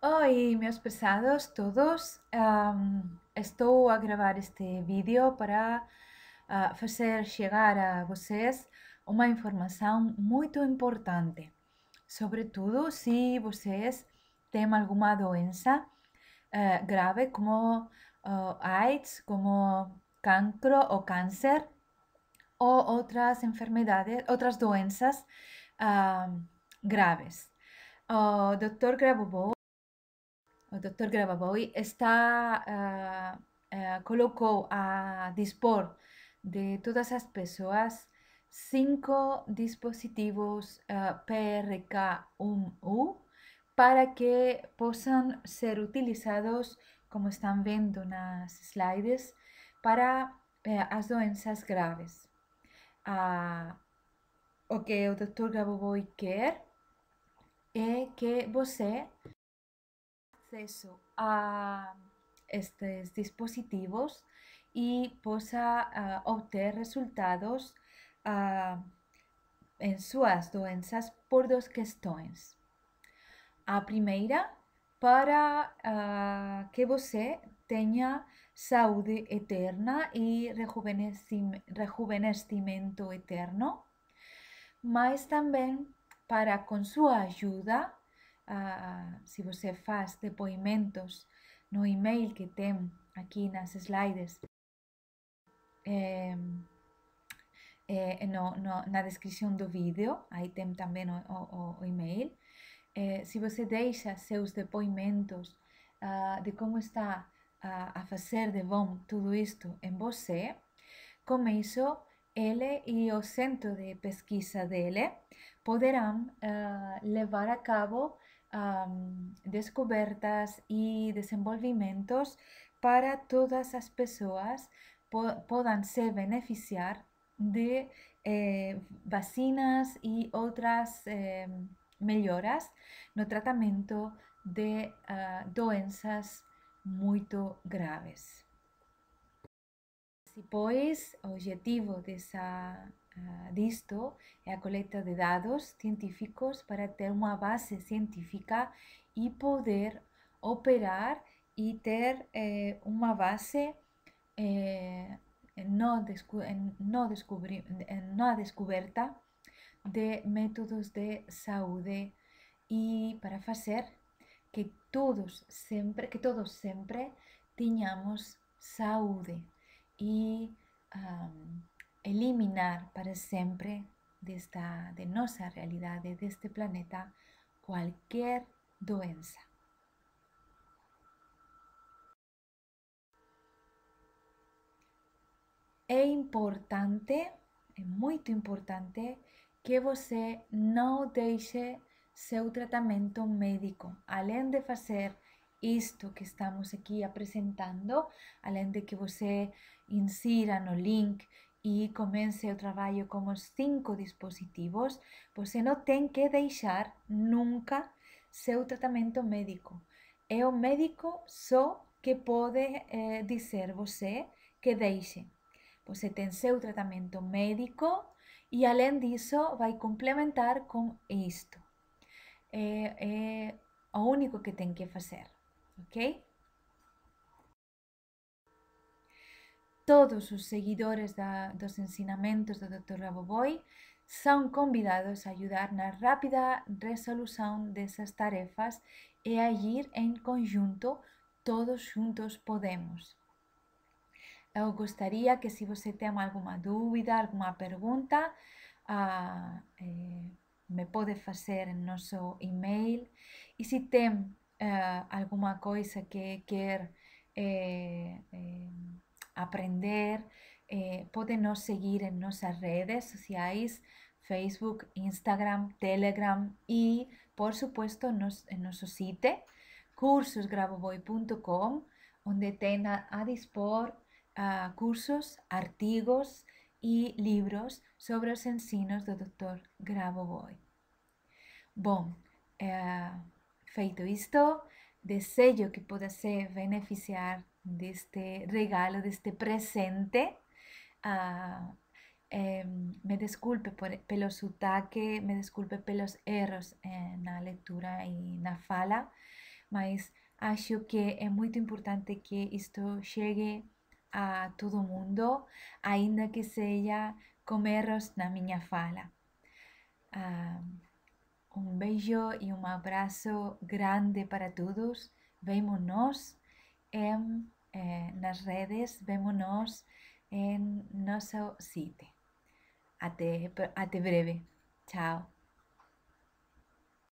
Hoy, meus pesados todos, estoy estou a grabar este vídeo para ah, hacer fazer a vocês uma informação muito importante, sobretudo se vocês têm alguma doença eh, grave, como oh, AIDS, como cancro ou cáncer ou otras enfermedades otras doenças graves. O oh, Dr. El doctor Grabovoi, está, eh, eh, colocó a dispor de todas las personas cinco dispositivos eh, PRK1U para que puedan ser utilizados, como están viendo en las slides, para las doenças graves. Ah, o que el Dr. Grabovoi quiere es que você acceso a estos dispositivos y posa pues obtener resultados en sus doenças por dos cuestiones. A primera para que você tenga saúde eterna y rejuvenecimiento eterno, mas también para, con su ayuda a, se você é faz depoimentos no e-mail que tem aqui nas slides, é, é, no, no, na descrição do vídeo, aí tem também o, o, o e-mail. Eh, é, se você deixa seus depoimentos uh, ah, de como está uh, a fazer de bom tudo isto em você, é, com isso ele e o centro de pesquisa dele poderão uh, ah, levar a cabo um, descobertas e desenvolvimentos para todas as pessoas po podam se beneficiar de eh, vacinas e outras eh, melhoras no tratamento de uh, doenças muito graves. y pues objetivo de ah, esto disto la a coleta de datos científicos para tener una base científica y poder operar y tener eh, una base eh, no descubierta de métodos de saúde y para hacer que todos siempre que todos saúde y eliminar para siempre de, esta, de nuestra realidad, de este planeta, cualquier doença. es importante, es muy importante que você no deixe su tratamiento médico, além de hacer isto que estamos aqui apresentando, além de que você insira no link e comece o trabalho com os cinco dispositivos, você não tem que deixar nunca seu tratamento médico. É o médico só que pode eh, dizer você que deixe. Você tem seu tratamento médico e, além disso, vai complementar com isto. É, é o único que tem que fazer. ¿ok? Todos os seguidores da, dos ensinamentos do Dr. Raboboi são convidados a ajudar na rápida resolução dessas tarefas e agir em conjunto, todos juntos podemos. Eu gostaria que se você tem alguma dúvida, alguma pergunta, eh, me pode fazer no nosso e-mail. E se tem Eh, alguna cosa que quer eh, eh, aprender, eh, seguir en nuestras redes sociales Facebook, Instagram, Telegram y, por supuesto, en nuestro sitio cursosgraboboy.com, donde tenga a dispor ah, cursos, artículos y libros sobre los ensinos del Dr. Graboboy. Bom, eh, feito isto, deseo que poda se beneficiar este regalo, de este presente. Ah, em, me disculpe por, pelo sotaque, me los errores erros la eh, lectura y e la fala, pero acho que es muy importante que esto llegue a todo mundo, ainda que seja com erros na minha fala. Ah, un beso y un abrazo grande para todos. Vémonos en eh, las redes, vémonos en nuestro sitio. Hasta breve. Chao.